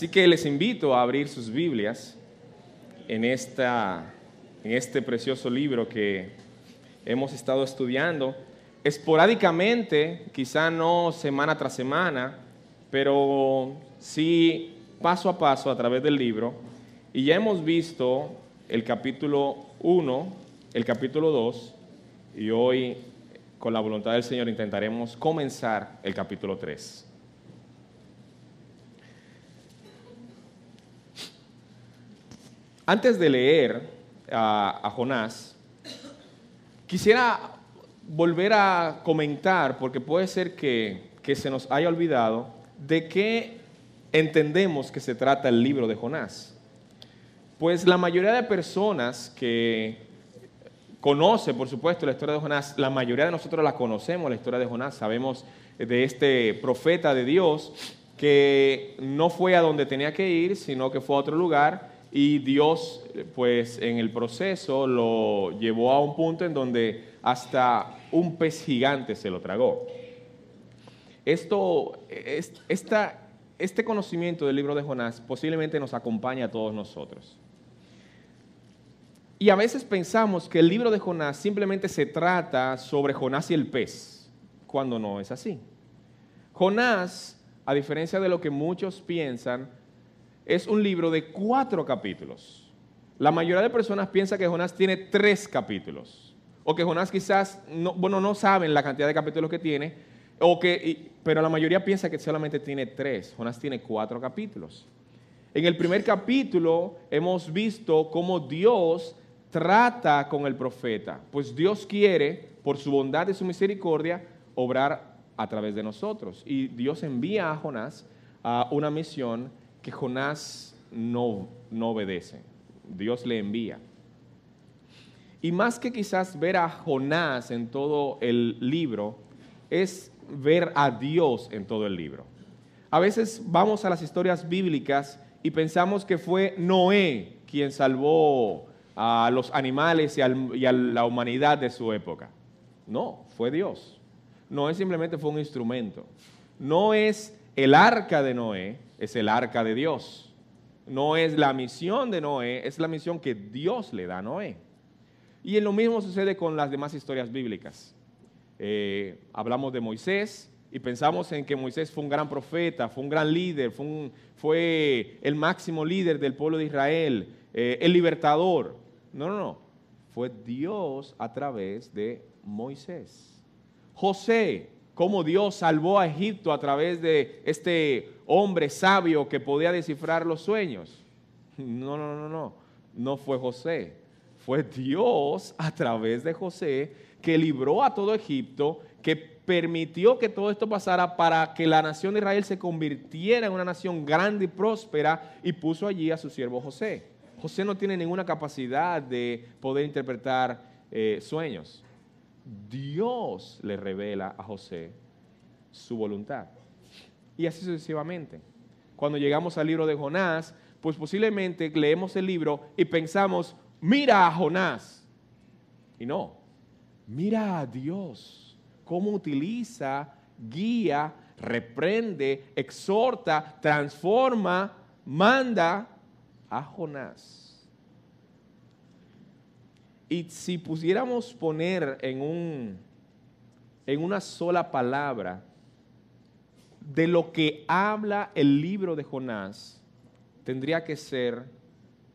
Así que les invito a abrir sus Biblias en, esta, en este precioso libro que hemos estado estudiando esporádicamente, quizá no semana tras semana, pero sí paso a paso a través del libro. Y ya hemos visto el capítulo 1, el capítulo 2, y hoy, con la voluntad del Señor, intentaremos comenzar el capítulo 3. Antes de leer a, Jonás, quisiera volver a comentar, porque puede ser que, que se nos haya olvidado, de qué entendemos que se trata el libro de Jonás. Pues la mayoría de personas que conoce, por supuesto, la historia de Jonás, la mayoría de nosotros la conocemos, la historia de Jonás, sabemos de este profeta de Dios que no fue a donde tenía que ir, sino que fue a otro lugar y Dios pues en el proceso lo llevó a un punto en donde hasta un pez gigante se lo tragó. Esto, este conocimiento del libro de Jonás posiblemente nos acompaña a todos nosotros. Y a veces pensamos que el libro de Jonás simplemente se trata sobre Jonás y el pez, cuando no es así. Jonás, a diferencia de lo que muchos piensan, es un libro de cuatro capítulos. La mayoría de personas piensa que Jonás tiene tres capítulos, o que Jonás quizás, no, bueno, no saben la cantidad de capítulos que tiene, o que, pero la mayoría piensa que solamente tiene tres. Jonás tiene cuatro capítulos. En el primer capítulo hemos visto cómo Dios trata con el profeta, pues Dios quiere, por su bondad y su misericordia, obrar a través de nosotros. Y Dios envía a Jonás a una misión que Jonás no, no obedece. Dios le envía. Y más que quizás ver a Jonás en todo el libro, es ver a Dios en todo el libro. A veces vamos a las historias bíblicas y pensamos que fue Noé quien salvó a los animales y, y a la humanidad de su época. No, fue Dios. Noé simplemente fue un instrumento. No es el arca de Noé, es el arca de Dios. No es la misión de Noé, es la misión que Dios le da a Noé. Y en lo mismo sucede con las demás historias bíblicas. Eh, hablamos de Moisés y pensamos en que Moisés fue un gran profeta, fue un gran líder, fue, el máximo líder del pueblo de Israel, eh, el libertador. No, no, no. Fue Dios a través de Moisés. José, cómo Dios salvó a Egipto a través de este hombre sabio que podía descifrar los sueños. No, no, no, no. No fue José. Fue Dios a través de José que libró a todo Egipto, que permitió que todo esto pasara para que la nación de Israel se convirtiera en una nación grande y próspera y puso allí a su siervo José. José no tiene ninguna capacidad de poder interpretar eh, sueños. Dios le revela a José su voluntad y así sucesivamente. Cuando llegamos al libro de Jonás, pues posiblemente leemos el libro y pensamos, mira a Jonás. Y no, mira a Dios, cómo utiliza, guía, reprende, exhorta, transforma, manda a Jonás. Y si pusiéramos poner en, un, en una sola palabra de lo que habla el libro de Jonás tendría que ser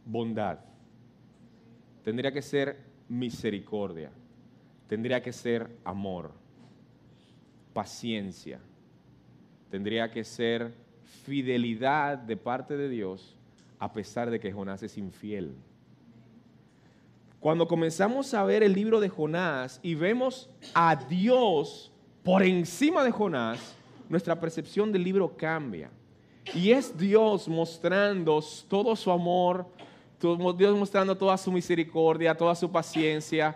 bondad, tendría que ser misericordia, tendría que ser amor, paciencia, tendría que ser fidelidad de parte de Dios a pesar de que Jonás es infiel. Cuando comenzamos a ver el libro de Jonás y vemos a Dios por encima de Jonás, nuestra percepción del libro cambia. Y es Dios mostrando todo su amor, Dios mostrando toda su misericordia, toda su paciencia,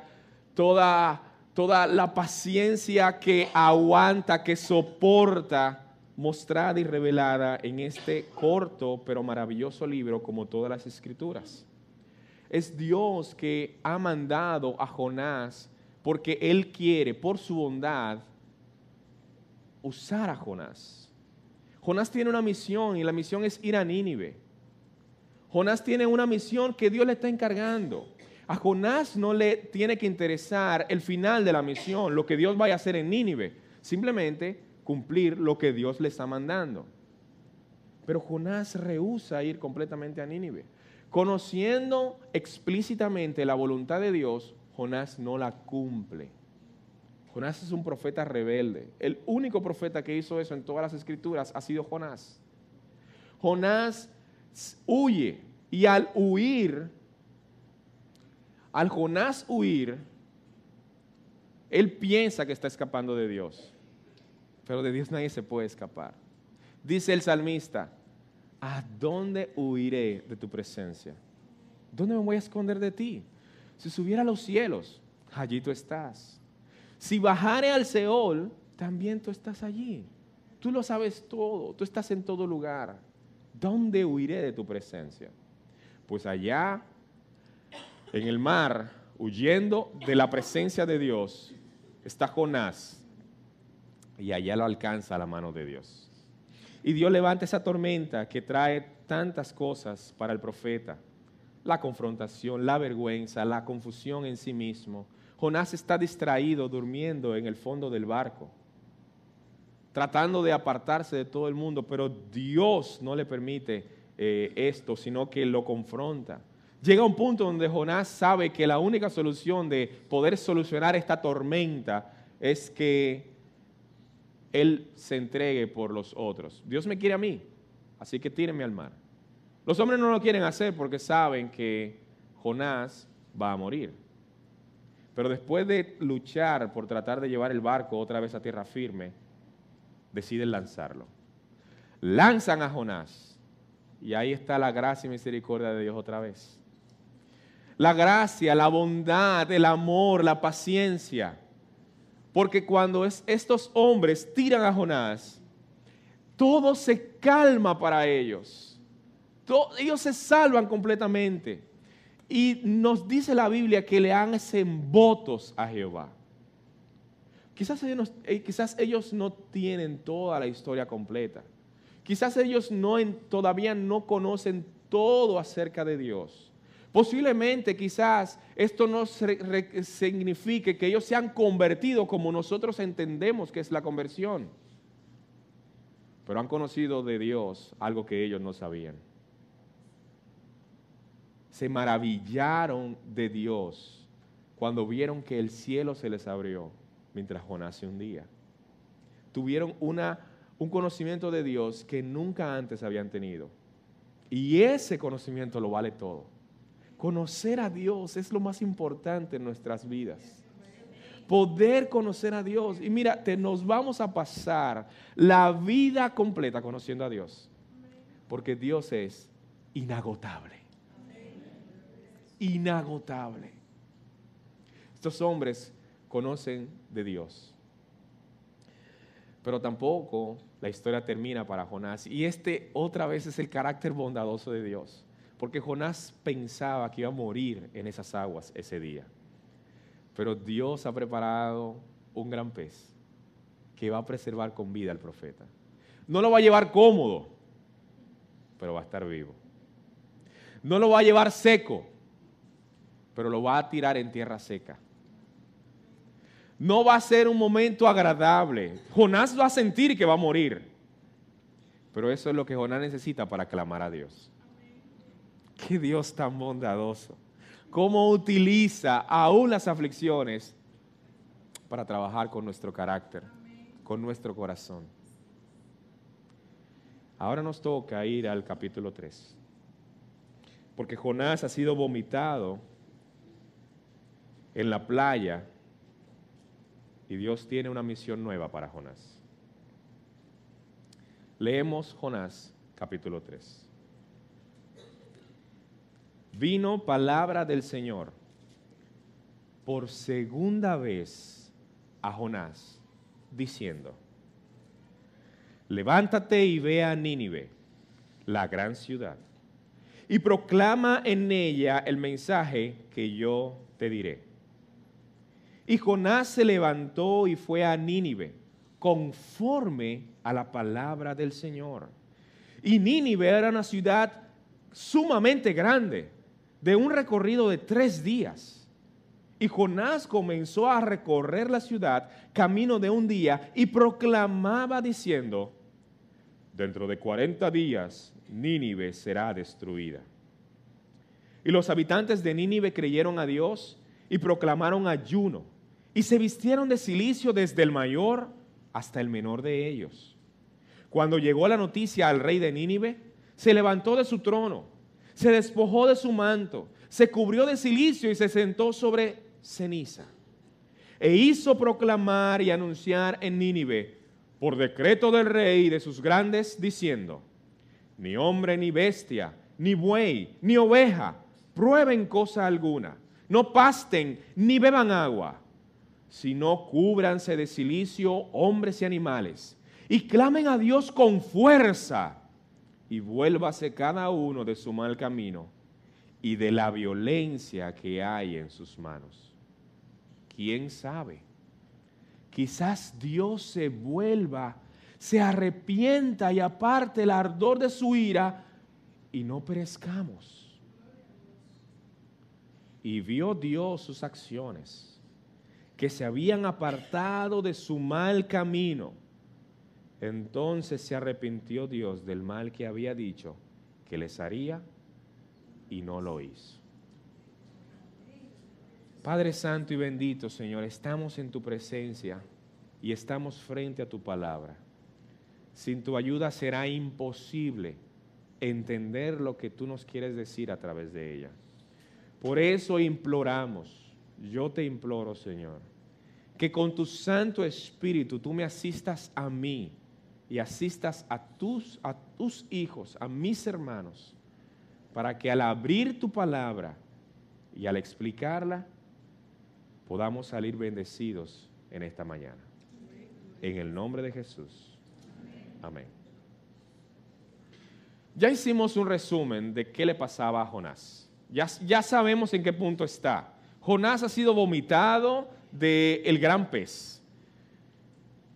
toda, toda la paciencia que aguanta, que soporta, mostrada y revelada en este corto pero maravilloso libro como todas las escrituras. Es Dios que ha mandado a Jonás porque Él quiere, por su bondad, usar a Jonás. Jonás tiene una misión y la misión es ir a Nínive. Jonás tiene una misión que Dios le está encargando. A Jonás no le tiene que interesar el final de la misión, lo que Dios vaya a hacer en Nínive, simplemente cumplir lo que Dios le está mandando. Pero Jonás rehúsa ir completamente a Nínive. Conociendo explícitamente la voluntad de Dios, Jonás no la cumple. Jonás es un profeta rebelde. El único profeta que hizo eso en todas las escrituras ha sido Jonás. Jonás huye y al huir, al Jonás huir, él piensa que está escapando de Dios, pero de Dios nadie se puede escapar. Dice el salmista, ¿a dónde huiré de tu presencia? ¿Dónde me voy a esconder de ti? Si subiera a los cielos, allí tú estás. Si bajare al Seol, también tú estás allí. Tú lo sabes todo, tú estás en todo lugar. ¿Dónde huiré de tu presencia? Pues allá, en el mar, huyendo de la presencia de Dios, está Jonás. Y allá lo alcanza la mano de Dios. Y Dios levanta esa tormenta que trae tantas cosas para el profeta. La confrontación, la vergüenza, la confusión en sí mismo, Jonás está distraído, durmiendo en el fondo del barco, tratando de apartarse de todo el mundo, pero Dios no le permite eh, esto, sino que lo confronta. Llega un punto donde Jonás sabe que la única solución de poder solucionar esta tormenta es que él se entregue por los otros. Dios me quiere a mí, así que tírenme al mar. Los hombres no lo quieren hacer porque saben que Jonás va a morir. Pero después de luchar por tratar de llevar el barco otra vez a tierra firme, deciden lanzarlo. Lanzan a Jonás. Y ahí está la gracia y misericordia de Dios otra vez. La gracia, la bondad, el amor, la paciencia. Porque cuando estos hombres tiran a Jonás, todo se calma para ellos. ellos se salvan completamente. Y nos dice la Biblia que le hacen votos a Jehová. Eh, quizás ellos, no tienen toda la historia completa. Quizás ellos todavía no conocen todo acerca de Dios. Posiblemente quizás esto no signifique que ellos se han convertido como nosotros entendemos que es la conversión. Pero han conocido de Dios algo que ellos no sabían se maravillaron de Dios cuando vieron que el cielo se les abrió mientras Jonás un día. Tuvieron una, un conocimiento de Dios que nunca antes habían tenido. Y ese conocimiento lo vale todo. Conocer a Dios es lo más importante en nuestras vidas poder conocer a Dios. Y mira, te nos vamos a pasar la vida completa conociendo a Dios. Porque Dios es inagotable inagotable. Estos hombres conocen de Dios. Pero tampoco la historia termina para Jonás. Y este otra vez es el carácter bondadoso de Dios. Porque Jonás pensaba que iba a morir en esas aguas ese día. Pero Dios ha preparado un gran pez que va a preservar con vida al profeta. No lo va a llevar cómodo, pero va a estar vivo. No lo va a llevar seco, pero lo va a tirar en tierra seca. No va a ser un momento agradable. Jonás va a sentir que va a morir. Pero eso es lo que Jonás necesita para clamar a Dios. Qué Dios tan bondadoso. Cómo utiliza aún las aflicciones para trabajar con nuestro carácter, con nuestro corazón. Ahora nos toca ir al capítulo 3. Porque Jonás ha sido vomitado en la playa y Dios tiene una misión nueva para Jonás. Leemos Jonás capítulo 3. Vino palabra del Señor por segunda vez a Jonás, diciendo, levántate y ve a Nínive, la gran ciudad, y proclama en ella el mensaje que yo te diré. Y Jonás se levantó y fue a Nínive, conforme a la palabra del Señor. Y Nínive era una ciudad sumamente grande, de un recorrido de tres días. Y Jonás comenzó a recorrer la ciudad camino de un día y proclamaba diciendo, dentro de cuarenta días Nínive será destruida. Y los habitantes de Nínive creyeron a Dios y proclamaron ayuno y se vistieron de silicio desde el mayor hasta el menor de ellos. Cuando llegó la noticia al rey de Nínive, se levantó de su trono, se despojó de su manto, se cubrió de silicio y se sentó sobre ceniza. E hizo proclamar y anunciar en Nínive, por decreto del rey y de sus grandes, diciendo, ni hombre, ni bestia, ni buey, ni oveja, prueben cosa alguna, no pasten, ni beban agua sino cúbranse de silicio hombres y animales, y clamen a Dios con fuerza, y vuélvase cada uno de su mal camino y de la violencia que hay en sus manos. ¿Quién sabe? Quizás Dios se vuelva, se arrepienta y aparte el ardor de su ira y no perezcamos. Y vio Dios sus acciones que se habían apartado de su mal camino. Entonces se arrepintió Dios del mal que había dicho que les haría y no lo hizo. Padre Santo y bendito Señor, estamos en tu presencia y estamos frente a tu palabra. Sin tu ayuda será imposible entender lo que tú nos quieres decir a través de ella. Por eso imploramos, yo te imploro Señor, que con tu Santo Espíritu tú me asistas a mí y asistas a tus, a tus hijos, a mis hermanos, para que al abrir tu palabra y al explicarla, podamos salir bendecidos en esta mañana. En el nombre de Jesús. Amén. Ya hicimos un resumen de qué le pasaba a Jonás. Ya, ya sabemos en qué punto está. Jonás ha sido vomitado, del gran pez.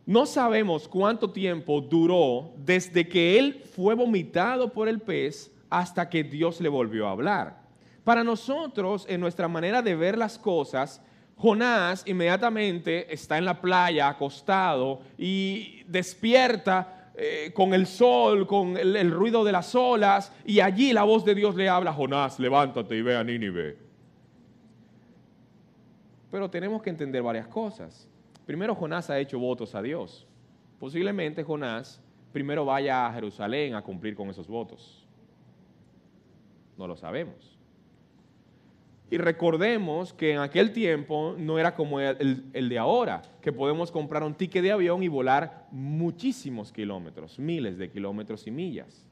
No sabemos cuánto tiempo duró desde que él fue vomitado por el pez hasta que Dios le volvió a hablar. Para nosotros, en nuestra manera de ver las cosas, Jonás inmediatamente está en la playa acostado y despierta eh, con el sol, con el, el, ruido de las olas, y allí la voz de Dios le habla, Jonás, levántate y ve a Nínive pero tenemos que entender varias cosas. Primero, Jonás ha hecho votos a Dios. Posiblemente Jonás primero vaya a Jerusalén a cumplir con esos votos. No lo sabemos. Y recordemos que en aquel tiempo no era como el, de ahora, que podemos comprar un ticket de avión y volar muchísimos kilómetros, miles de kilómetros y millas.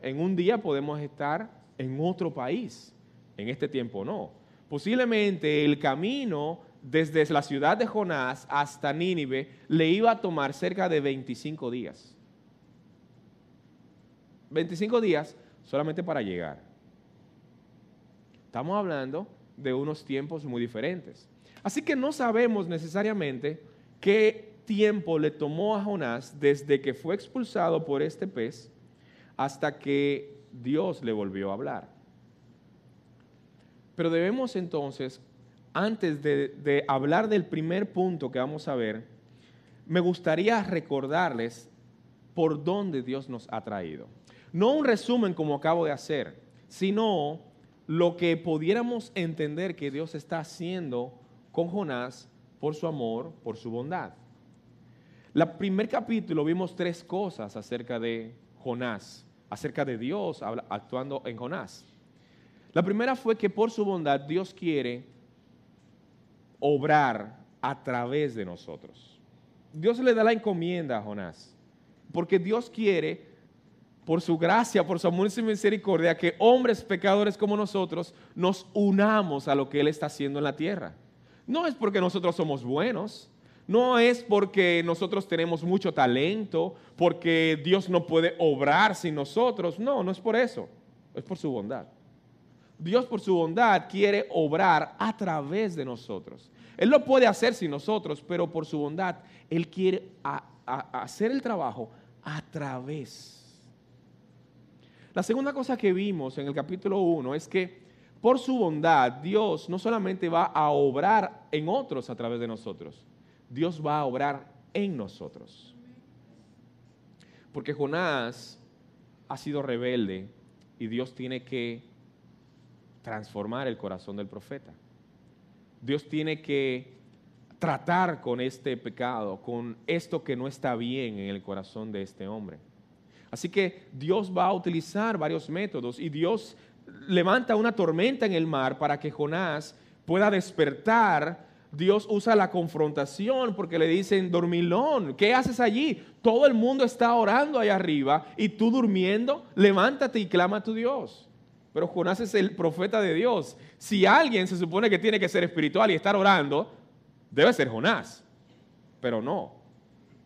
En un día podemos estar en otro país, en este tiempo no. Posiblemente el camino desde la ciudad de Jonás hasta Nínive le iba a tomar cerca de 25 días. 25 días solamente para llegar. Estamos hablando de unos tiempos muy diferentes. Así que no sabemos necesariamente qué tiempo le tomó a Jonás desde que fue expulsado por este pez hasta que Dios le volvió a hablar. Pero debemos entonces, antes de, hablar del primer punto que vamos a ver, me gustaría recordarles por dónde Dios nos ha traído. No un resumen como acabo de hacer, sino lo que pudiéramos entender que Dios está haciendo con Jonás por su amor, por su bondad. El primer capítulo vimos tres cosas acerca de Jonás, acerca de Dios actuando en Jonás. La primera fue que por su bondad Dios quiere obrar a través de nosotros. Dios le da la encomienda a Jonás, porque Dios quiere, por su gracia, por su amor y misericordia, que hombres pecadores como nosotros nos unamos a lo que Él está haciendo en la tierra. No es porque nosotros somos buenos, no es porque nosotros tenemos mucho talento, porque Dios no puede obrar sin nosotros, no, no es por eso, es por su bondad. Dios por su bondad quiere obrar a través de nosotros. Él lo puede hacer sin nosotros, pero por su bondad Él quiere hacer el trabajo a través. La segunda cosa que vimos en el capítulo 1 es que por su bondad Dios no solamente va a obrar en otros a través de nosotros, Dios va a obrar en nosotros. Porque Jonás ha sido rebelde y Dios tiene que transformar el corazón del profeta. Dios tiene que tratar con este pecado, con esto que no está bien en el corazón de este hombre. Así que Dios va a utilizar varios métodos y Dios levanta una tormenta en el mar para que Jonás pueda despertar. Dios usa la confrontación porque le dicen, dormilón, ¿qué haces allí? Todo el mundo está orando allá arriba y tú durmiendo, levántate y clama a tu Dios pero Jonás es el profeta de Dios. Si alguien se supone que tiene que ser espiritual y estar orando, debe ser Jonás, pero no.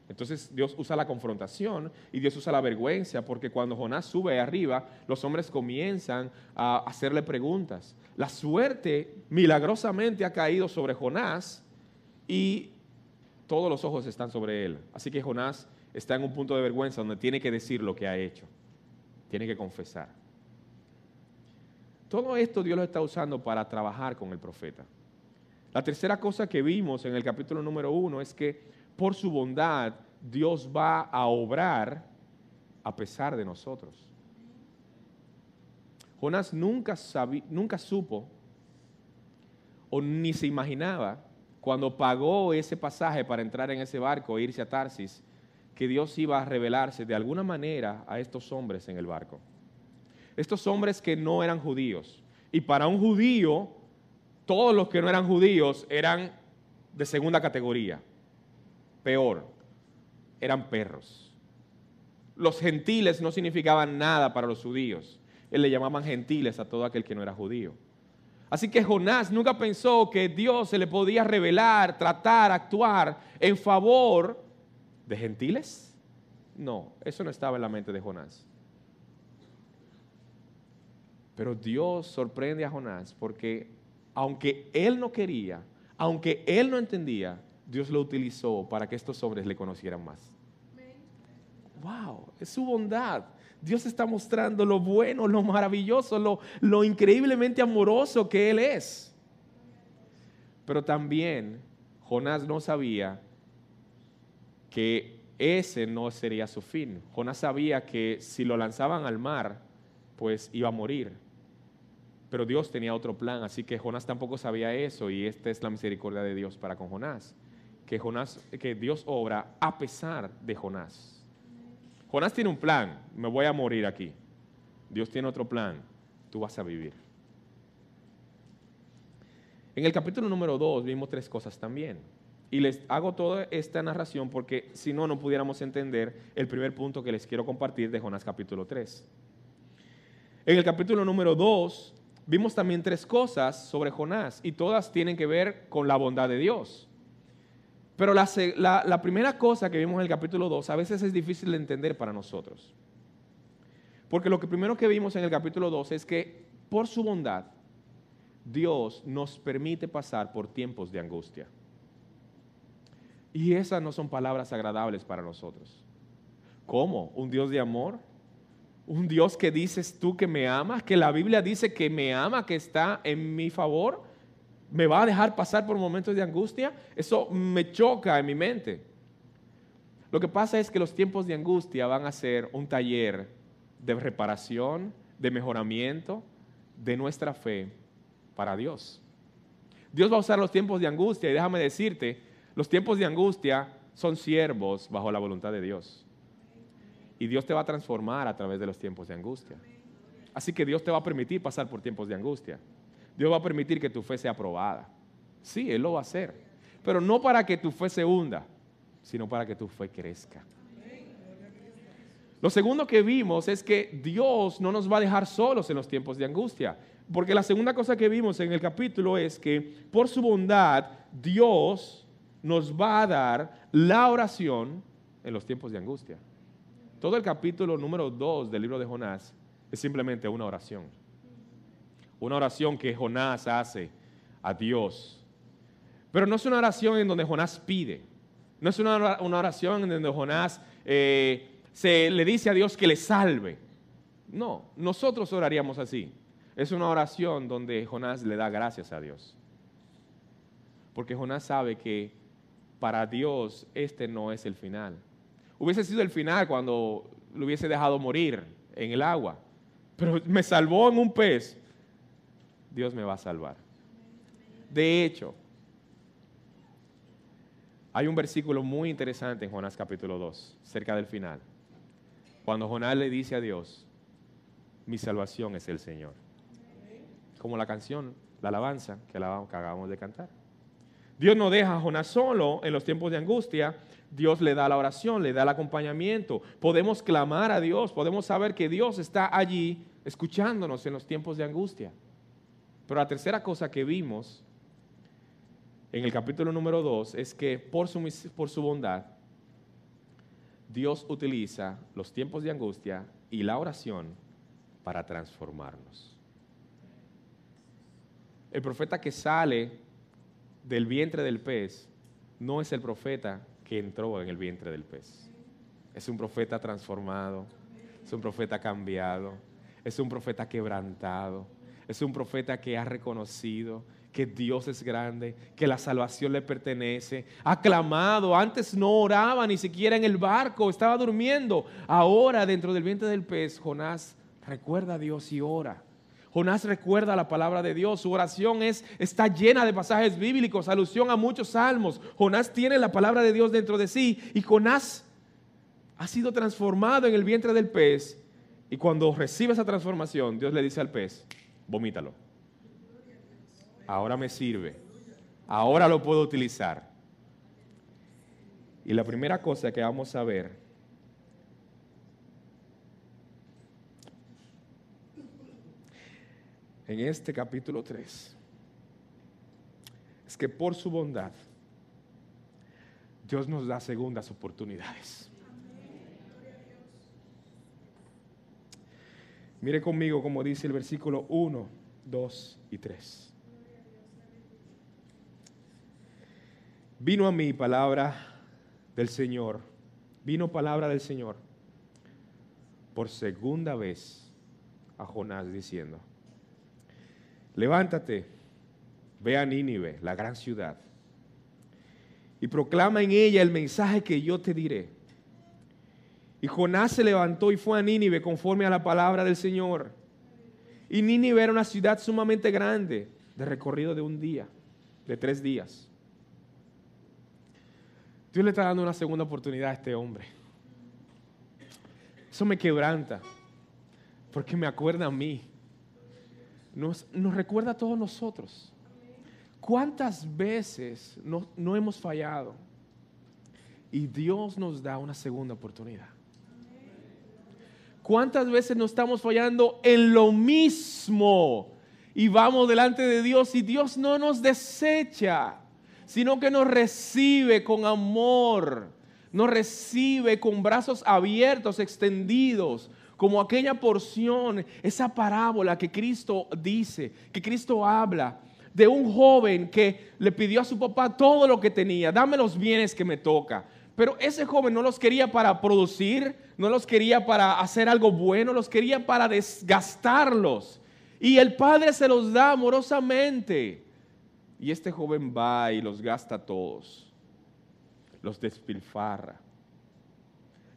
Entonces Dios usa la confrontación y Dios usa la vergüenza, porque cuando Jonás sube arriba, los hombres comienzan a hacerle preguntas. La suerte milagrosamente ha caído sobre Jonás y todos los ojos están sobre él. Así que Jonás está en un punto de vergüenza donde tiene que decir lo que ha hecho, tiene que confesar. Todo esto Dios lo está usando para trabajar con el profeta. La tercera cosa que vimos en el capítulo número uno es que por su bondad Dios va a obrar a pesar de nosotros. Jonás nunca, nunca supo o ni se imaginaba cuando pagó ese pasaje para entrar en ese barco e irse a Tarsis, que Dios iba a revelarse de alguna manera a estos hombres en el barco estos hombres que no eran judíos. Y para un judío, todos los que no eran judíos eran de segunda categoría. Peor, eran perros. Los gentiles no significaban nada para los judíos. Él le llamaban gentiles a todo aquel que no era judío. Así que Jonás nunca pensó que Dios se le podía revelar, tratar, actuar en favor de gentiles. No, eso no estaba en la mente de Jonás. Pero Dios sorprende a Jonás porque aunque él no quería, aunque él no entendía, Dios lo utilizó para que estos hombres le conocieran más. ¡Wow! Es su bondad. Dios está mostrando lo bueno, lo maravilloso, lo, increíblemente amoroso que Él es. Pero también Jonás no sabía que ese no sería su fin. Jonás sabía que si lo lanzaban al mar, pues iba a morir pero Dios tenía otro plan, así que Jonás tampoco sabía eso y esta es la misericordia de Dios para con Jonás, que Jonás que Dios obra a pesar de Jonás. Jonás tiene un plan, me voy a morir aquí. Dios tiene otro plan, tú vas a vivir. En el capítulo número 2 vimos tres cosas también. Y les hago toda esta narración porque si no, no pudiéramos entender el primer punto que les quiero compartir de Jonás capítulo 3. En el capítulo número 2 vimos también tres cosas sobre Jonás y todas tienen que ver con la bondad de Dios. Pero la, primera cosa que vimos en el capítulo 2 a veces es difícil de entender para nosotros. Porque lo que primero que vimos en el capítulo 2 es que por su bondad Dios nos permite pasar por tiempos de angustia. Y esas no son palabras agradables para nosotros. ¿Cómo? ¿Un Dios de amor? un Dios que dices tú que me amas, que la Biblia dice que me ama, que está en mi favor, me va a dejar pasar por momentos de angustia, eso me choca en mi mente. Lo que pasa es que los tiempos de angustia van a ser un taller de reparación, de mejoramiento de nuestra fe para Dios. Dios va a usar los tiempos de angustia y déjame decirte, los tiempos de angustia son siervos bajo la voluntad de Dios. Y Dios te va a transformar a través de los tiempos de angustia. Así que Dios te va a permitir pasar por tiempos de angustia. Dios va a permitir que tu fe sea aprobada. Sí, Él lo va a hacer. Pero no para que tu fe se hunda, sino para que tu fe crezca. Lo segundo que vimos es que Dios no nos va a dejar solos en los tiempos de angustia. Porque la segunda cosa que vimos en el capítulo es que por su bondad Dios nos va a dar la oración en los tiempos de angustia. Todo el capítulo número 2 del libro de Jonás es simplemente una oración. Una oración que Jonás hace a Dios. Pero no es una oración en donde Jonás pide. No es una oración en donde Jonás eh, se le dice a Dios que le salve. No, nosotros oraríamos así. Es una oración donde Jonás le da gracias a Dios. Porque Jonás sabe que para Dios este no es el final. Hubiese sido el final cuando lo hubiese dejado morir en el agua. Pero me salvó en un pez. Dios me va a salvar. De hecho, hay un versículo muy interesante en Jonás capítulo 2, cerca del final. Cuando Jonás le dice a Dios, mi salvación es el Señor. Como la canción, la alabanza que acabamos de cantar. Dios no deja a Jonás solo en los tiempos de angustia, Dios le da la oración, le da el acompañamiento. Podemos clamar a Dios, podemos saber que Dios está allí escuchándonos en los tiempos de angustia. Pero la tercera cosa que vimos en el capítulo número 2 es que por su, por su bondad, Dios utiliza los tiempos de angustia y la oración para transformarnos. El profeta que sale del vientre del pez no es el profeta que entró en el vientre del pez. Es un profeta transformado, es un profeta cambiado, es un profeta quebrantado, es un profeta que ha reconocido que Dios es grande, que la salvación le pertenece. Ha clamado, antes no oraba ni siquiera en el barco, estaba durmiendo. Ahora dentro del vientre del pez, Jonás recuerda a Dios y ora. Jonás recuerda la palabra de Dios, su oración es, está llena de pasajes bíblicos, alusión a muchos salmos. Jonás tiene la palabra de Dios dentro de sí y Jonás ha sido transformado en el vientre del pez y cuando recibe esa transformación, Dios le dice al pez, vomítalo. Ahora me sirve. Ahora lo puedo utilizar. Y la primera cosa que vamos a ver en este capítulo 3 es que por su bondad Dios nos da segundas oportunidades. Mire conmigo como dice el versículo 1, 2 y 3. Vino a mí palabra del Señor, vino palabra del Señor por segunda vez a Jonás diciendo, levántate, ve a Nínive, la gran ciudad, y proclama en ella el mensaje que yo te diré. Y Jonás se levantó y fue a Nínive conforme a la palabra del Señor. Y Nínive era una ciudad sumamente grande, de recorrido de un día, de tres días. Dios le está dando una segunda oportunidad a este hombre. Eso me quebranta, porque me acuerda a mí nos, nos recuerda a todos nosotros. ¿Cuántas veces no, no hemos fallado? Y Dios nos da una segunda oportunidad. ¿Cuántas veces no estamos fallando en lo mismo? Y vamos delante de Dios y Dios no nos desecha, sino que nos recibe con amor, nos recibe con brazos abiertos, extendidos, como aquella porción, esa parábola que Cristo dice, que Cristo habla de un joven que le pidió a su papá todo lo que tenía, dame los bienes que me toca. Pero ese joven no los quería para producir, no los quería para hacer algo bueno, los quería para desgastarlos. Y el padre se los da amorosamente. Y este joven va y los gasta todos, los despilfarra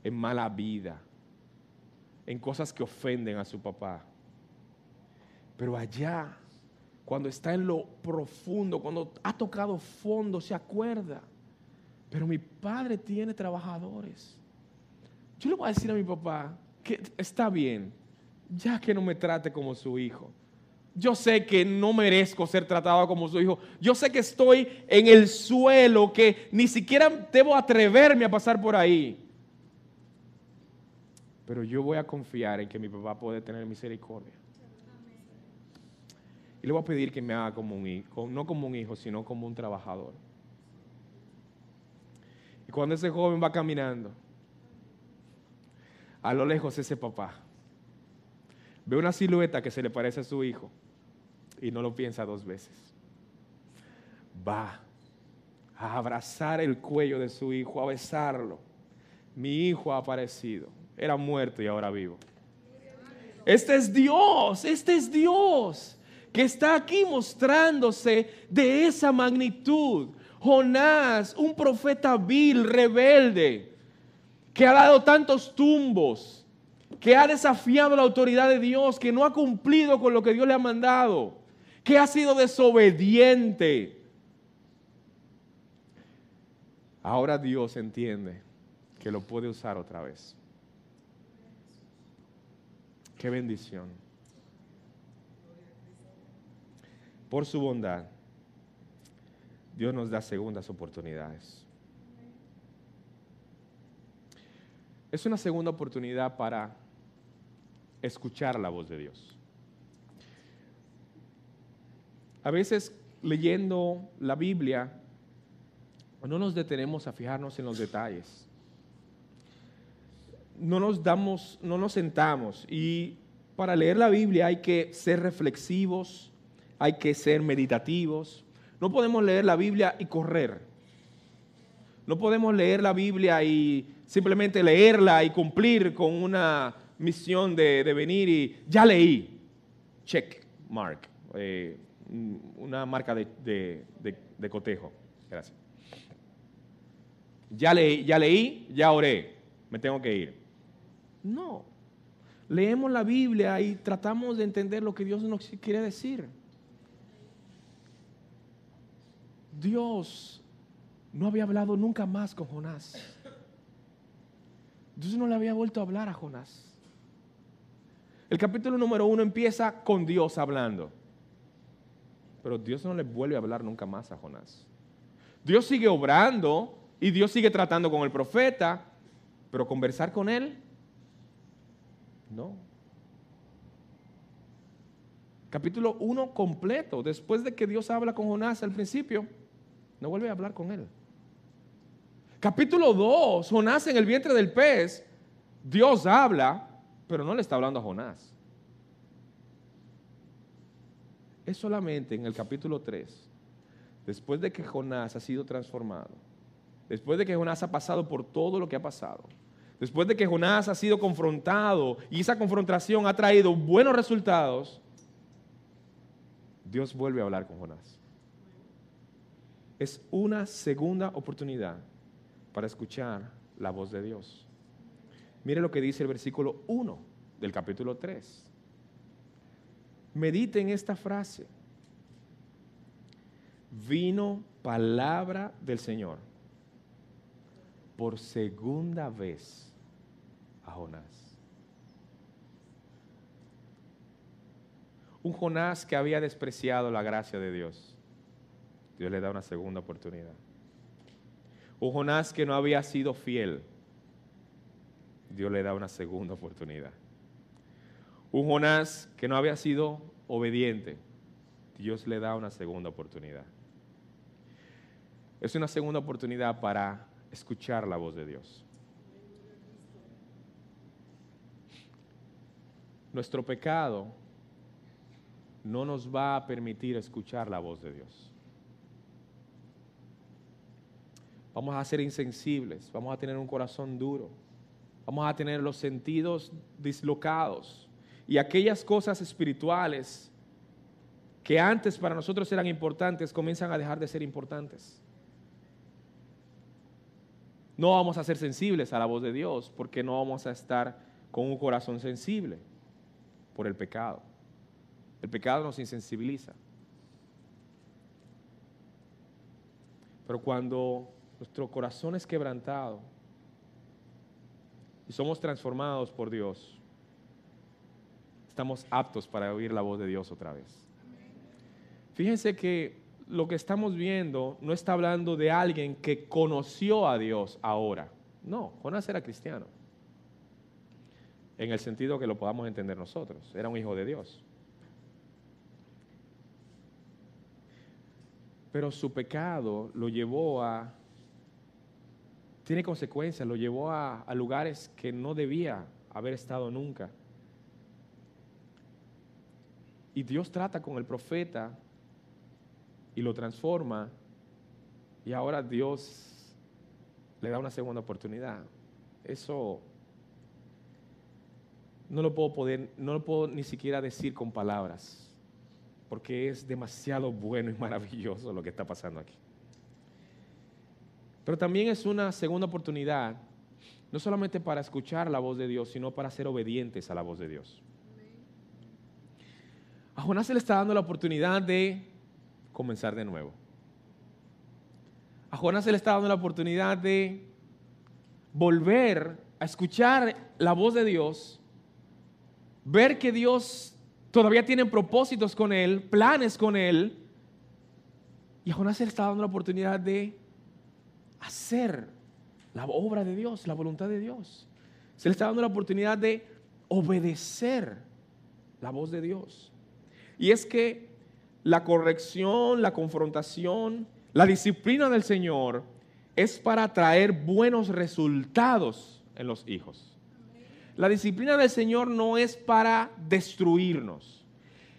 en mala vida, en cosas que ofenden a su papá. Pero allá, cuando está en lo profundo, cuando ha tocado fondo, se acuerda. Pero mi padre tiene trabajadores. Yo le voy a decir a mi papá que está bien, ya que no me trate como su hijo. Yo sé que no merezco ser tratado como su hijo. Yo sé que estoy en el suelo, que ni siquiera debo atreverme a pasar por ahí pero yo voy a confiar en que mi papá puede tener misericordia. Y le voy a pedir que me haga como un hijo, no como un hijo, sino como un trabajador. Y cuando ese joven va caminando, a lo lejos ese papá ve una silueta que se le parece a su hijo y no lo piensa dos veces. Va a abrazar el cuello de su hijo, a besarlo. Mi hijo ha aparecido. Era muerto y ahora vivo. Este es Dios, este es Dios que está aquí mostrándose de esa magnitud. Jonás, un profeta vil, rebelde, que ha dado tantos tumbos, que ha desafiado la autoridad de Dios, que no ha cumplido con lo que Dios le ha mandado, que ha sido desobediente. Ahora Dios entiende que lo puede usar otra vez. Qué bendición. Por su bondad, Dios nos da segundas oportunidades. Es una segunda oportunidad para escuchar la voz de Dios. A veces leyendo la Biblia, no nos detenemos a fijarnos en los detalles no nos damos, no nos sentamos. Y para leer la Biblia hay que ser reflexivos, hay que ser meditativos. No podemos leer la Biblia y correr. No podemos leer la Biblia y simplemente leerla y cumplir con una misión de, venir y ya leí. Check mark. Eh, una marca de, de, cotejo. Gracias. Ya leí, ya leí, ya oré. Me tengo que ir. No. Leemos la Biblia y tratamos de entender lo que Dios nos quiere decir. Dios no había hablado nunca más con Jonás. Dios no le había vuelto a hablar a Jonás. El capítulo número uno empieza con Dios hablando. Pero Dios no le vuelve a hablar nunca más a Jonás. Dios sigue obrando y Dios sigue tratando con el profeta, pero conversar con él no. Capítulo 1 completo, después de que Dios habla con Jonás al principio, no vuelve a hablar con él. Capítulo 2, Jonás en el vientre del pez, Dios habla, pero no le está hablando a Jonás. Es solamente en el capítulo 3, después de que Jonás ha sido transformado, después de que Jonás ha pasado por todo lo que ha pasado, Después de que Jonás ha sido confrontado y esa confrontación ha traído buenos resultados, Dios vuelve a hablar con Jonás. Es una segunda oportunidad para escuchar la voz de Dios. Mire lo que dice el versículo 1 del capítulo 3. Medite en esta frase. Vino palabra del Señor por segunda vez Jonás. Un Jonás que había despreciado la gracia de Dios. Dios le da una segunda oportunidad. Un Jonás que no había sido fiel. Dios le da una segunda oportunidad. Un Jonás que no había sido obediente. Dios le da una segunda oportunidad. Es una segunda oportunidad para escuchar la voz de Dios. Nuestro pecado no nos va a permitir escuchar la voz de Dios. Vamos a ser insensibles, vamos a tener un corazón duro, vamos a tener los sentidos dislocados y aquellas cosas espirituales que antes para nosotros eran importantes comienzan a dejar de ser importantes. No vamos a ser sensibles a la voz de Dios porque no vamos a estar con un corazón sensible por el pecado. El pecado nos insensibiliza. Pero cuando nuestro corazón es quebrantado y somos transformados por Dios, estamos aptos para oír la voz de Dios otra vez. Fíjense que lo que estamos viendo no está hablando de alguien que conoció a Dios ahora. No, Jonás era cristiano en el sentido que lo podamos entender nosotros. Era un hijo de Dios. Pero su pecado lo llevó a, tiene consecuencias, lo llevó a, a lugares que no debía haber estado nunca. Y Dios trata con el profeta y lo transforma y ahora Dios le da una segunda oportunidad. Eso no lo puedo poder, no lo puedo ni siquiera decir con palabras, porque es demasiado bueno y maravilloso lo que está pasando aquí. Pero también es una segunda oportunidad, no solamente para escuchar la voz de Dios, sino para ser obedientes a la voz de Dios. A Jonás se le está dando la oportunidad de comenzar de nuevo. A Jonás se le está dando la oportunidad de volver a escuchar la voz de Dios ver que Dios todavía tiene propósitos con él, planes con él. Y a Jonás se le está dando la oportunidad de hacer la obra de Dios, la voluntad de Dios. Se le está dando la oportunidad de obedecer la voz de Dios. Y es que la corrección, la confrontación, la disciplina del Señor es para traer buenos resultados en los hijos. La disciplina del Señor no es para destruirnos.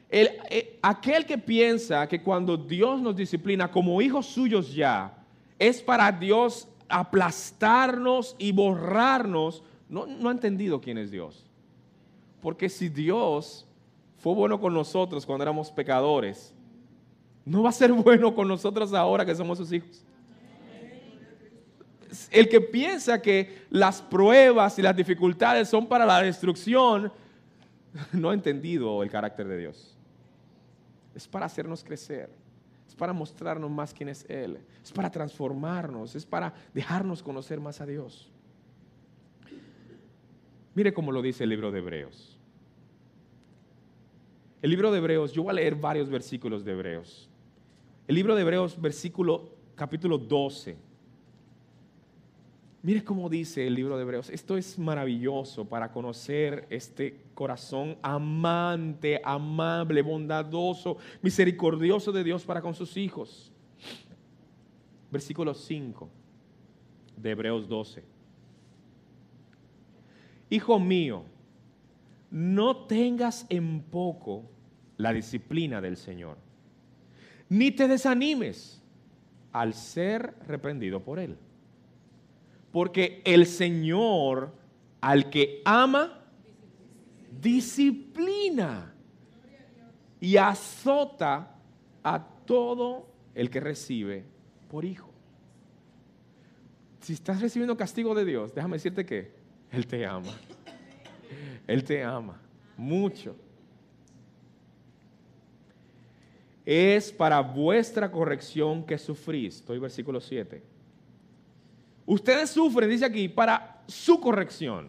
El, eh, aquel que piensa que cuando Dios nos disciplina como hijos suyos ya, es para Dios aplastarnos y borrarnos, no ha entendido quién es Dios. Porque si Dios fue bueno con nosotros cuando éramos pecadores, no va a ser bueno con nosotros ahora que somos sus hijos el que piensa que las pruebas y las dificultades son para la destrucción, no ha entendido el carácter de Dios. Es para hacernos crecer, es para mostrarnos más quién es Él, es para transformarnos, es para dejarnos conocer más a Dios. Mire cómo lo dice el libro de Hebreos. El libro de Hebreos, yo voy a leer varios versículos de Hebreos. El libro de Hebreos, versículo capítulo 12 Mire cómo dice el libro de Hebreos. Esto es maravilloso para conocer este corazón amante, amable, bondadoso, misericordioso de Dios para con sus hijos. Versículo 5 de Hebreos 12. Hijo mío, no tengas en poco la disciplina del Señor, ni te desanimes al ser reprendido por Él. Porque el Señor al que ama, disciplina y azota a todo el que recibe por hijo. Si estás recibiendo castigo de Dios, déjame decirte que Él te ama. Él te ama mucho. Es para vuestra corrección que sufrís. Estoy versículo 7 Ustedes sufren, dice aquí, para su corrección.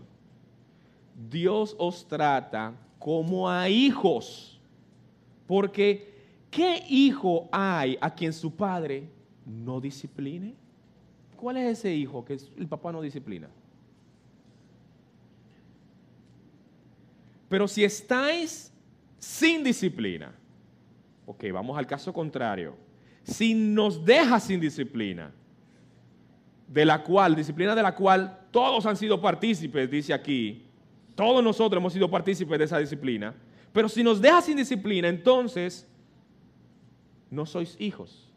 Dios os trata como a hijos, porque ¿qué hijo hay a quien su padre no discipline? ¿Cuál es ese hijo que el papá no disciplina? Pero si estáis sin disciplina, ok, vamos al caso contrario, si nos deja sin disciplina, de la cual, disciplina de la cual todos han sido partícipes, dice aquí, todos nosotros hemos sido partícipes de esa disciplina, pero si nos deja sin disciplina, entonces no sois hijos,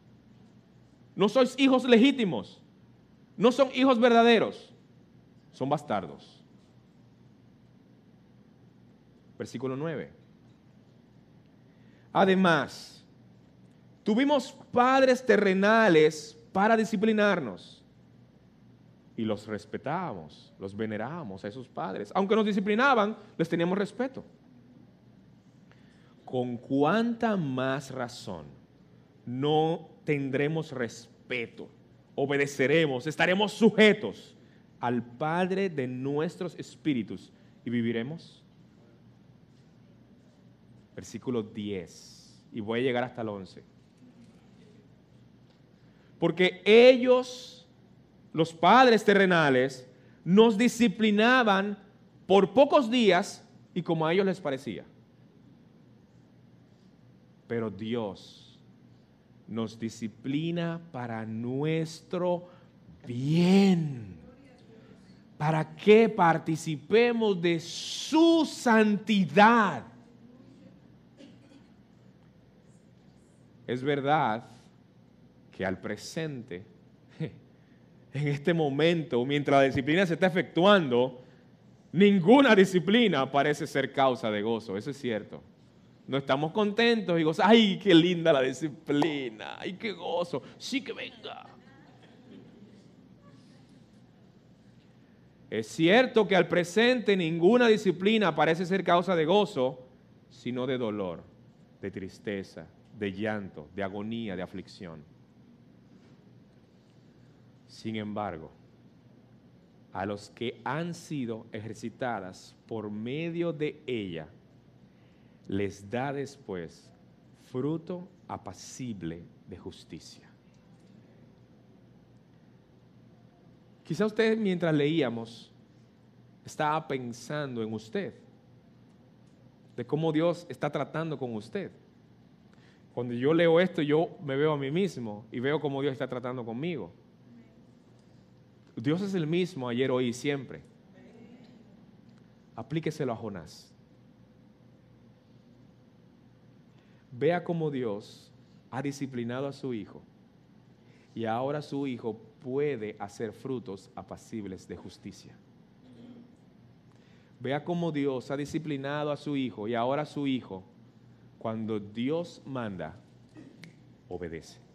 no sois hijos legítimos, no son hijos verdaderos, son bastardos. Versículo 9. Además, tuvimos padres terrenales para disciplinarnos y los respetábamos, los venerábamos a esos padres. Aunque nos disciplinaban, les teníamos respeto. Con cuánta más razón no tendremos respeto, obedeceremos, estaremos sujetos al Padre de nuestros espíritus y viviremos. Versículo 10, y voy a llegar hasta el 11. Porque ellos los padres terrenales, nos disciplinaban por pocos días y como a ellos les parecía. Pero Dios nos disciplina para nuestro bien, para que participemos de su santidad. Es verdad que al presente en este momento, mientras la disciplina se está efectuando, ninguna disciplina parece ser causa de gozo, eso es cierto. No estamos contentos y gozamos, ay, qué linda la disciplina, ay, qué gozo, sí que venga. Es cierto que al presente ninguna disciplina parece ser causa de gozo, sino de dolor, de tristeza, de llanto, de agonía, de aflicción. Sin embargo, a los que han sido ejercitadas por medio de ella, les da después fruto apacible de justicia. Quizá usted mientras leíamos estaba pensando en usted, de cómo Dios está tratando con usted. Cuando yo leo esto, yo me veo a mí mismo y veo cómo Dios está tratando conmigo. Dios es el mismo ayer, hoy y siempre. Aplíqueselo a Jonás. Vea cómo Dios ha disciplinado a su hijo y ahora su hijo puede hacer frutos apacibles de justicia. Vea cómo Dios ha disciplinado a su hijo y ahora su hijo, cuando Dios manda, obedece.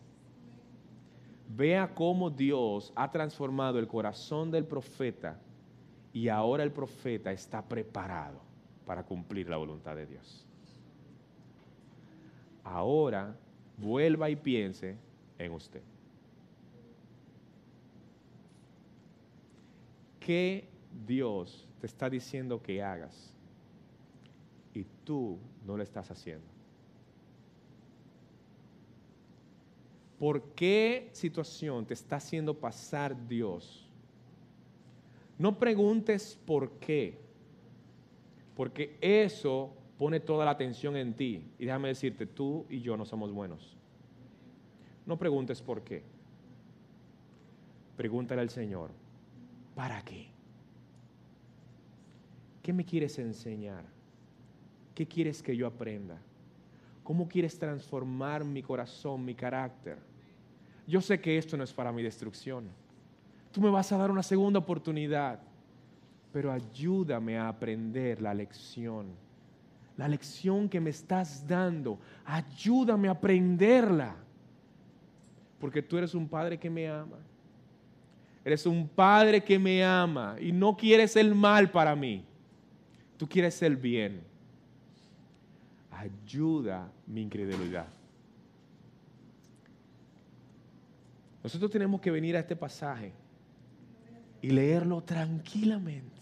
Vea cómo Dios ha transformado el corazón del profeta y ahora el profeta está preparado para cumplir la voluntad de Dios. Ahora vuelva y piense en usted. ¿Qué Dios te está diciendo que hagas y tú no lo estás haciendo? ¿Por qué situación te está haciendo pasar Dios? No preguntes por qué, porque eso pone toda la atención en ti. Y déjame decirte, tú y yo no somos buenos. No preguntes por qué. Pregúntale al Señor, ¿para qué? ¿Qué me quieres enseñar? ¿Qué quieres que yo aprenda? ¿Cómo quieres transformar mi corazón, mi carácter? yo sé que esto no es para mi destrucción. Tú me vas a dar una segunda oportunidad, pero ayúdame a aprender la lección. La lección que me estás dando, ayúdame a aprenderla. Porque tú eres un padre que me ama. Eres un padre que me ama y no quieres el mal para mí. Tú quieres el bien. Ayuda mi incredulidad. Nosotros tenemos que venir a este pasaje y leerlo tranquilamente.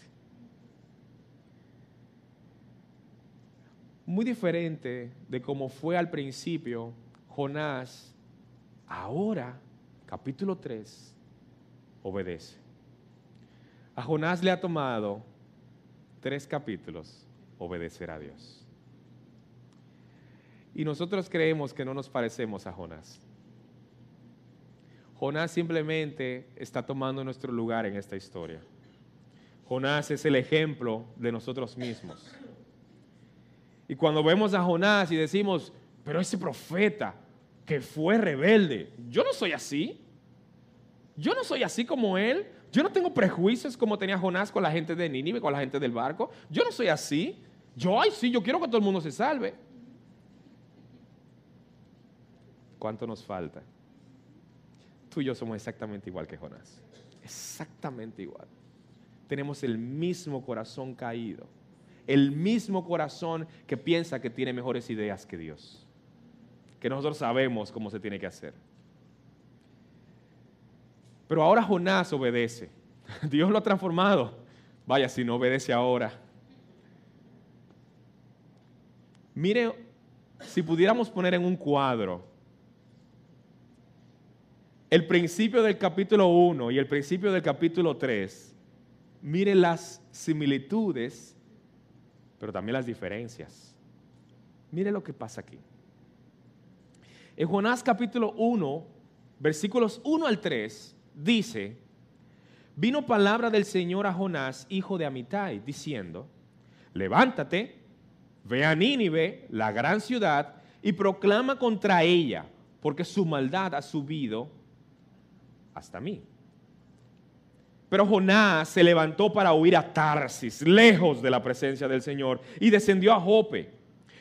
Muy diferente de como fue al principio Jonás, ahora, capítulo 3, obedece. A Jonás le ha tomado tres capítulos obedecer a Dios. Y nosotros creemos que no nos parecemos a Jonás. Jonás simplemente está tomando nuestro lugar en esta historia. Jonás es el ejemplo de nosotros mismos. Y cuando vemos a Jonás y decimos, pero ese profeta que fue rebelde, yo no soy así. Yo no soy así como él. Yo no tengo prejuicios como tenía Jonás con la gente de Nínive, con la gente del barco. Yo no soy así. Yo, ay, sí, yo quiero que todo el mundo se salve. ¿Cuánto nos falta? Tú y yo somos exactamente igual que Jonás. Exactamente igual. Tenemos el mismo corazón caído. El mismo corazón que piensa que tiene mejores ideas que Dios. Que nosotros sabemos cómo se tiene que hacer. Pero ahora Jonás obedece. Dios lo ha transformado. Vaya, si no obedece ahora. Mire, si pudiéramos poner en un cuadro el principio del capítulo 1 y el principio del capítulo 3, mire las similitudes, pero también las diferencias. Mire lo que pasa aquí. En Jonás capítulo 1, versículos 1 al 3, dice, vino palabra del Señor a Jonás, hijo de Amitai, diciendo, levántate, ve a Nínive, la gran ciudad, y proclama contra ella, porque su maldad ha subido hasta mí. Pero Jonás se levantó para huir a Tarsis, lejos de la presencia del Señor, y descendió a Jope.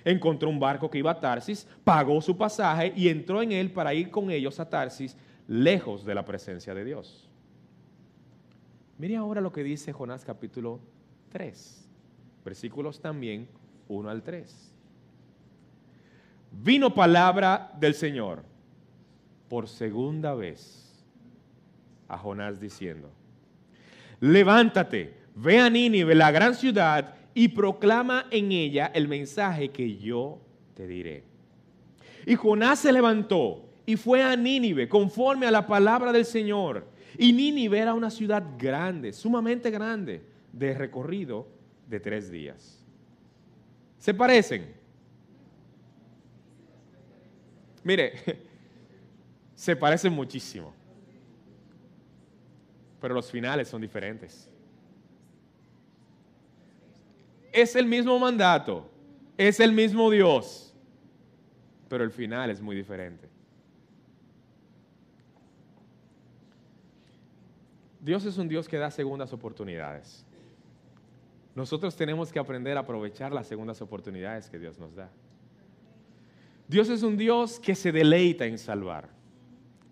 Encontró un barco que iba a Tarsis, pagó su pasaje y entró en él para ir con ellos a Tarsis, lejos de la presencia de Dios. Mire ahora lo que dice Jonás capítulo 3, versículos también 1 al 3. Vino palabra del Señor por segunda vez a Jonás diciendo, levántate, ve a Nínive, la gran ciudad, y proclama en ella el mensaje que yo te diré. Y Jonás se levantó y fue a Nínive conforme a la palabra del Señor. Y Nínive era una ciudad grande, sumamente grande, de recorrido de tres días. ¿Se parecen? Mire, se parecen muchísimo pero los finales son diferentes. Es el mismo mandato, es el mismo Dios, pero el final es muy diferente. Dios es un Dios que da segundas oportunidades. Nosotros tenemos que aprender a aprovechar las segundas oportunidades que Dios nos da. Dios es un Dios que se deleita en salvar,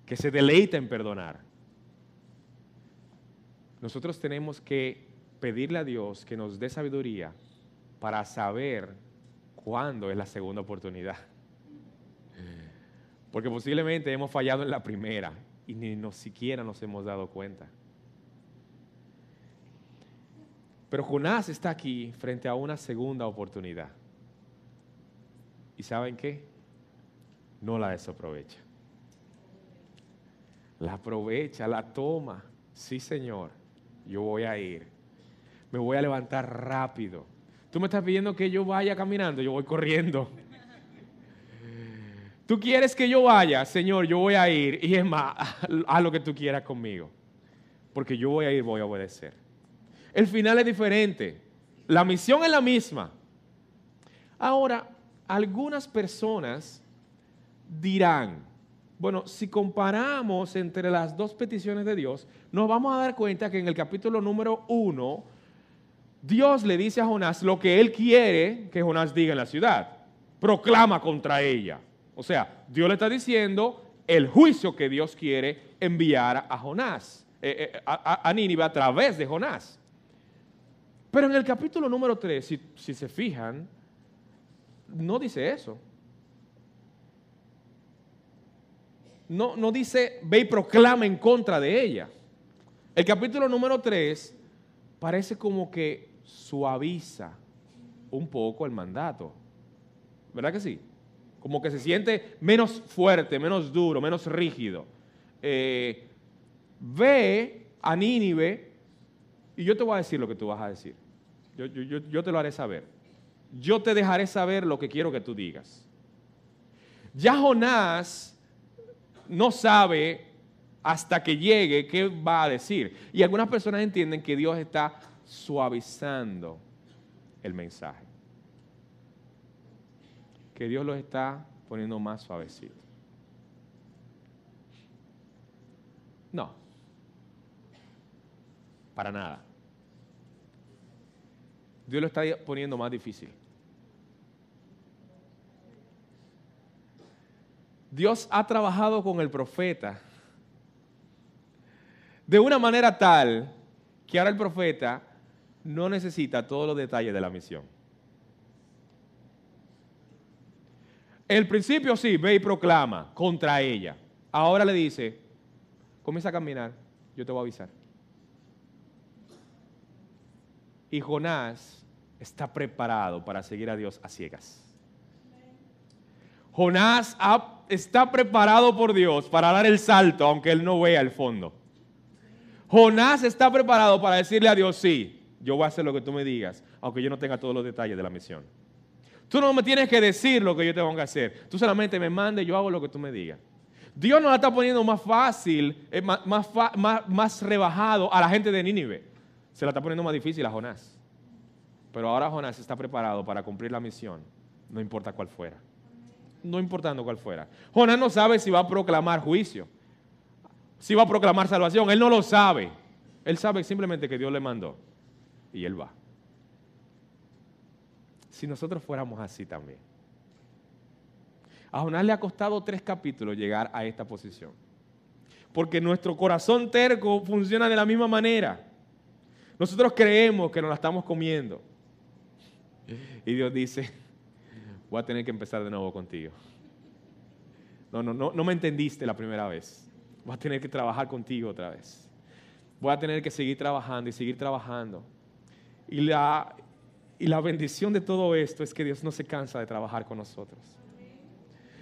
que se deleita en perdonar, nosotros tenemos que pedirle a Dios que nos dé sabiduría para saber cuándo es la segunda oportunidad. Eh. Porque posiblemente hemos fallado en la primera y ni siquiera nos hemos dado cuenta. Pero Jonás está aquí frente a una segunda oportunidad. ¿Y saben qué? No la desaprovecha. La aprovecha, la toma. Sí, Señor yo voy a ir. Me voy a levantar rápido. Tú me estás pidiendo que yo vaya caminando, yo voy corriendo. Tú quieres que yo vaya, Señor, yo voy a ir. Y es más, haz lo que tú quieras conmigo. Porque yo voy a ir, voy a obedecer. El final es diferente. La misión es la misma. Ahora, algunas personas dirán, bueno, si comparamos entre las dos peticiones de Dios, nos vamos a dar cuenta que en el capítulo número uno, Dios le dice a Jonás lo que él quiere que Jonás diga en la ciudad. Proclama contra ella. O sea, Dios le está diciendo el juicio que Dios quiere enviar a Jonás, eh, eh, a, Nínive a través de Jonás. Pero en el capítulo número 3, si se fijan, no dice eso. no, dice ve y proclama en contra de ella. El capítulo número 3 parece como que suaviza un poco el mandato. ¿Verdad que sí? Como que se siente menos fuerte, menos duro, menos rígido. Eh, ve a Nínive y yo te voy a decir lo que tú vas a decir. Yo, yo, te lo haré saber. Yo te dejaré saber lo que quiero que tú digas. Ya Jonás no sabe hasta que llegue qué va a decir. Y algunas personas entienden que Dios está suavizando el mensaje. Que Dios los está poniendo más suavecito. No, para nada. Dios lo está poniendo más difícil. Dios ha trabajado con el profeta de una manera tal que ahora el profeta no necesita todos los detalles de la misión. El principio sí, ve y proclama contra ella. Ahora le dice, comienza a caminar, yo te voy a avisar. Y Jonás está preparado para seguir a Dios a ciegas. Jonás está preparado por Dios para dar el salto, aunque él no vea el fondo. Jonás está preparado para decirle a Dios, sí, yo voy a hacer lo que tú me digas, aunque yo no tenga todos los detalles de la misión. Tú no me tienes que decir lo que yo te tengo que hacer. Tú solamente me mandes, yo hago lo que tú me digas. Dios no la está poniendo más fácil, eh, más, más, más, rebajado a la gente de Nínive. Se la está poniendo más difícil a Jonás. Pero ahora Jonás está preparado para cumplir la misión, no importa cuál fuera no importando cuál fuera. Jonás no sabe si va a proclamar juicio, si va a proclamar salvación. Él no lo sabe. Él sabe simplemente que Dios le mandó y él va. Si nosotros fuéramos así también. A Jonás le ha costado tres capítulos llegar a esta posición. Porque nuestro corazón terco funciona de la misma manera. Nosotros creemos que nos la estamos comiendo. Y Dios dice, voy a tener que empezar de nuevo contigo. No, no, no, me entendiste la primera vez. Voy a tener que trabajar contigo otra vez. Voy a tener que seguir trabajando y seguir trabajando. Y la, y la bendición de todo esto es que Dios no se cansa de trabajar con nosotros.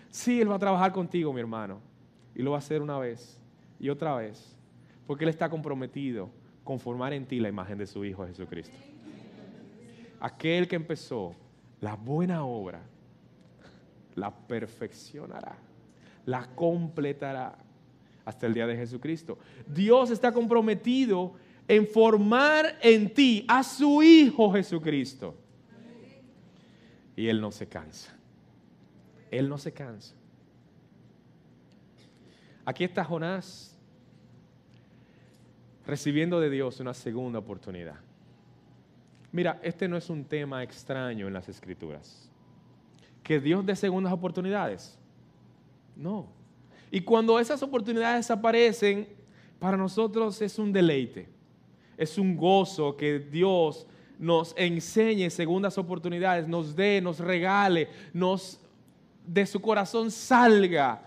Sí, Él va a trabajar contigo, mi hermano. Y lo va a hacer una vez y otra vez. Porque Él está comprometido con formar en ti la imagen de su Hijo Jesucristo. Aquel que empezó la buena obra la perfeccionará, la completará hasta el día de Jesucristo. Dios está comprometido en formar en ti a su Hijo Jesucristo. Y Él no se cansa. Él no se cansa. Aquí está Jonás recibiendo de Dios una segunda oportunidad. Mira, este no es un tema extraño en las escrituras que Dios dé segundas oportunidades. No. Y cuando esas oportunidades aparecen, para nosotros es un deleite, es un gozo que Dios nos enseñe segundas oportunidades, nos dé, nos regale, nos de su corazón salga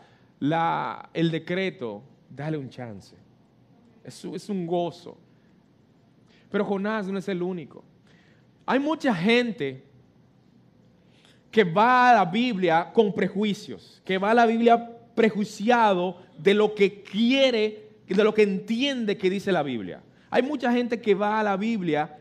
el decreto, dale un chance. es un gozo. Pero Jonás no es el único. Hay mucha gente que va a la Biblia con prejuicios, que va a la Biblia prejuiciado de lo que quiere, de lo que entiende que dice la Biblia. Hay mucha gente que va a la Biblia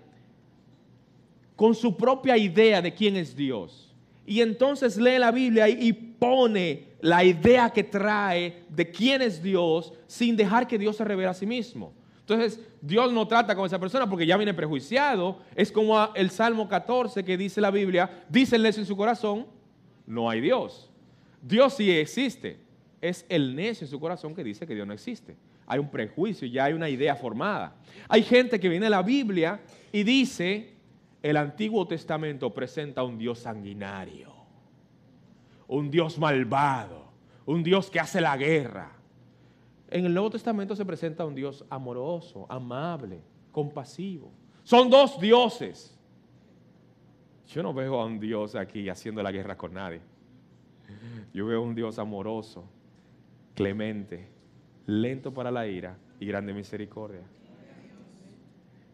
con su propia idea de quién es Dios. Y entonces lee la Biblia y pone la idea que trae de quién es Dios sin dejar que Dios se revele a sí mismo. Entonces, Dios no trata con esa persona porque ya viene prejuiciado. Es como el Salmo 14 que dice la Biblia, necio en su corazón, no hay Dios. Dios sí existe. Es el necio en su corazón que dice que Dios no existe. Hay un prejuicio, ya hay una idea formada. Hay gente que viene a la Biblia y dice, el Antiguo Testamento presenta un Dios sanguinario, un Dios malvado, un Dios que hace la guerra en el Nuevo Testamento se presenta un Dios amoroso, amable, compasivo. Son dos dioses. Yo no veo a un Dios aquí haciendo la guerra con nadie. Yo veo a un Dios amoroso, clemente, lento para la ira y grande misericordia.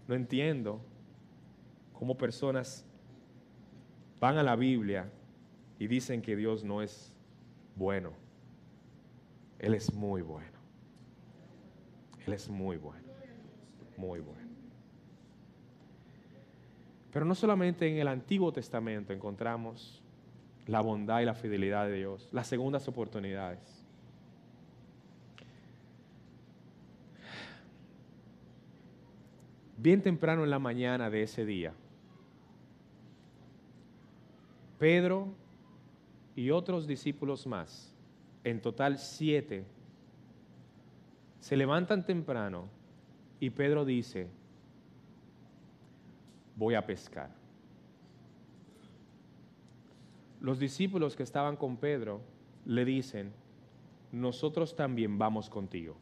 No entiendo cómo personas van a la Biblia y dicen que Dios no es bueno. Él es muy bueno. Él es muy bueno, muy bueno. Pero no solamente en el Antiguo Testamento encontramos la bondad y la fidelidad de Dios, las segundas oportunidades. Bien temprano en la mañana de ese día, Pedro y otros discípulos más, en total siete, se levantan temprano y Pedro dice, voy a pescar. Los discípulos que estaban con Pedro le dicen, nosotros también vamos contigo.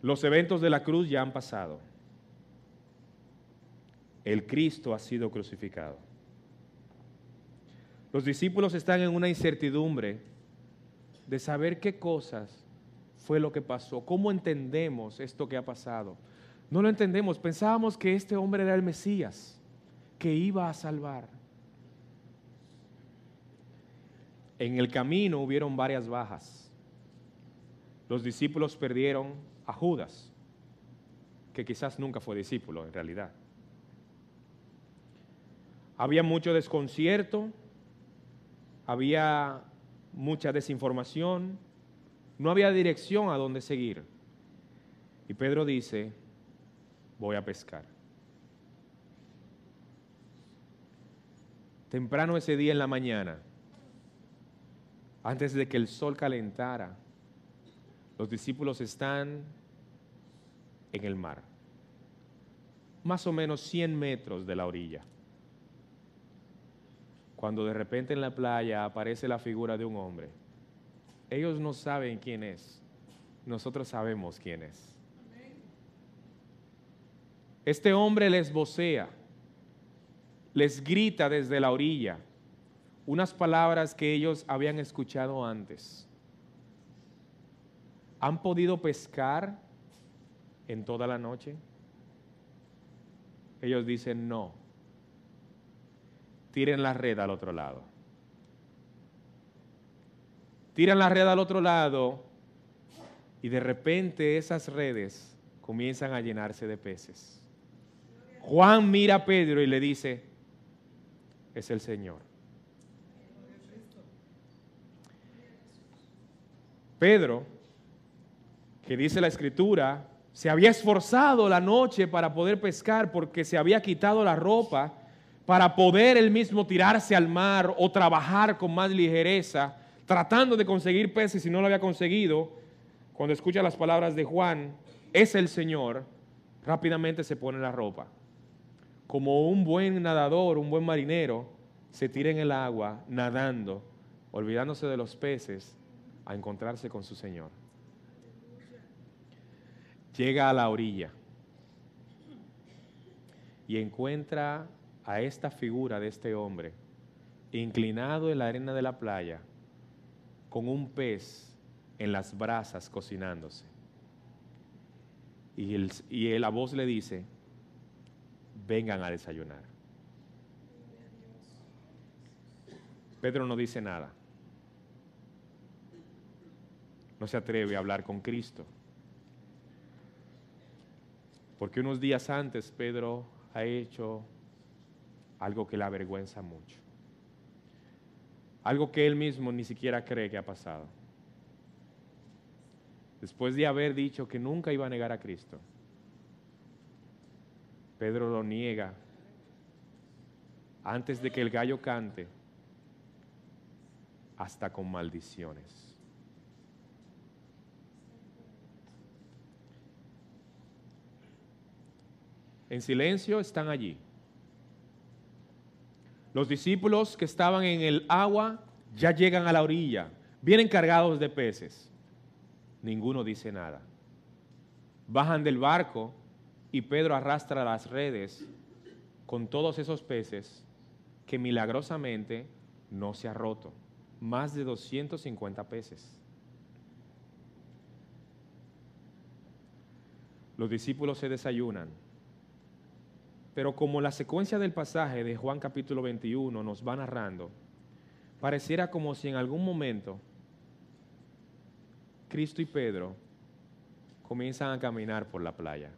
Los eventos de la cruz ya han pasado. El Cristo ha sido crucificado. Los discípulos están en una incertidumbre de saber qué cosas fue lo que pasó, cómo entendemos esto que ha pasado. No lo entendemos, pensábamos que este hombre era el Mesías, que iba a salvar. En el camino hubieron varias bajas. Los discípulos perdieron a Judas, que quizás nunca fue discípulo en realidad. Había mucho desconcierto, había mucha desinformación, no había dirección a dónde seguir. Y Pedro dice, voy a pescar. Temprano ese día en la mañana, antes de que el sol calentara, los discípulos están en el mar, más o menos 100 metros de la orilla cuando de repente en la playa aparece la figura de un hombre. Ellos no saben quién es, nosotros sabemos quién es. Este hombre les vocea, les grita desde la orilla unas palabras que ellos habían escuchado antes. ¿Han podido pescar en toda la noche? Ellos dicen no tiren la red al otro lado. Tiran la red al otro lado y de repente esas redes comienzan a llenarse de peces. Juan mira a Pedro y le dice, es el Señor. Pedro, que dice la escritura, se había esforzado la noche para poder pescar porque se había quitado la ropa para poder él mismo tirarse al mar o trabajar con más ligereza, tratando de conseguir peces si no lo había conseguido, cuando escucha las palabras de Juan, es el Señor, rápidamente se pone la ropa. Como un buen nadador, un buen marinero, se tira en el agua nadando, olvidándose de los peces, a encontrarse con su Señor. Llega a la orilla y encuentra a esta figura de este hombre, inclinado en la arena de la playa, con un pez en las brasas cocinándose. Y, la voz le dice, vengan a desayunar. Pedro no dice nada. No se atreve a hablar con Cristo. Porque unos días antes Pedro ha hecho algo que le avergüenza mucho, algo que él mismo ni siquiera cree que ha pasado. Después de haber dicho que nunca iba a negar a Cristo, Pedro lo niega antes de que el gallo cante, hasta con maldiciones. En silencio están allí, los discípulos que estaban en el agua ya llegan a la orilla, vienen cargados de peces. Ninguno dice nada. Bajan del barco y Pedro arrastra las redes con todos esos peces que milagrosamente no se ha roto. Más de 250 peces. Los discípulos se desayunan pero como la secuencia del pasaje de Juan capítulo 21 nos va narrando, pareciera como si en algún momento Cristo y Pedro comienzan a caminar por la playa.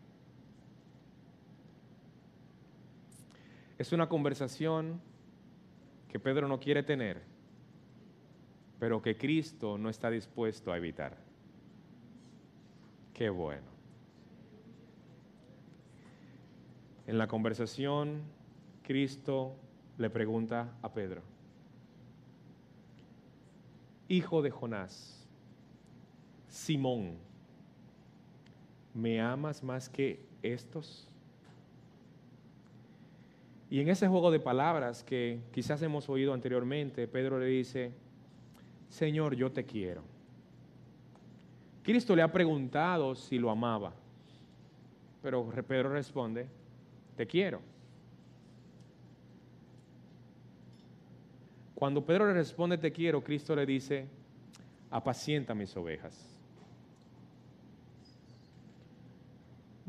Es una conversación que Pedro no quiere tener, pero que Cristo no está dispuesto a evitar. Qué bueno. En la conversación, Cristo le pregunta a Pedro, Hijo de Jonás, Simón, ¿me amas más que estos? Y en ese juego de palabras que quizás hemos oído anteriormente, Pedro le dice, Señor, yo te quiero. Cristo le ha preguntado si lo amaba, pero Pedro responde, te quiero. Cuando Pedro le responde, te quiero, Cristo le dice, apacienta mis ovejas.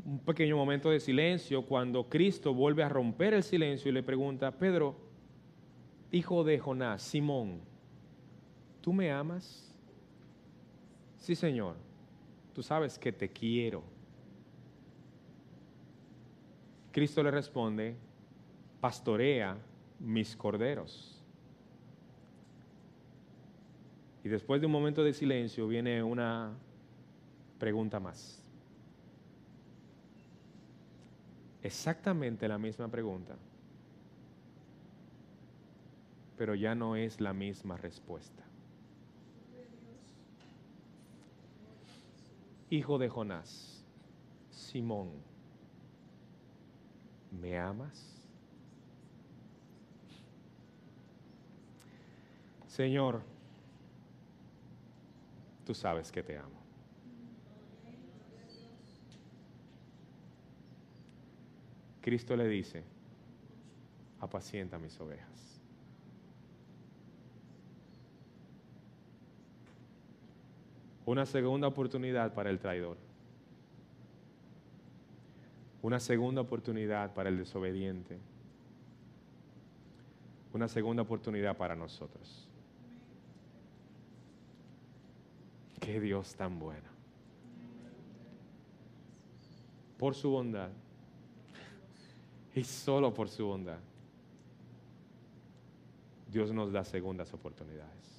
Un pequeño momento de silencio cuando Cristo vuelve a romper el silencio y le pregunta, Pedro, hijo de Jonás, Simón, ¿tú me amas? Sí, Señor, tú sabes que te quiero. Cristo le responde, pastorea mis corderos. Y después de un momento de silencio viene una pregunta más. Exactamente la misma pregunta, pero ya no es la misma respuesta. Hijo de Jonás, Simón ¿me amas? Señor, tú sabes que te amo. Cristo le dice, apacienta mis ovejas. Una segunda oportunidad para el traidor una segunda oportunidad para el desobediente, una segunda oportunidad para nosotros. Qué Dios tan bueno. Por su bondad y solo por su bondad, Dios nos da segundas oportunidades.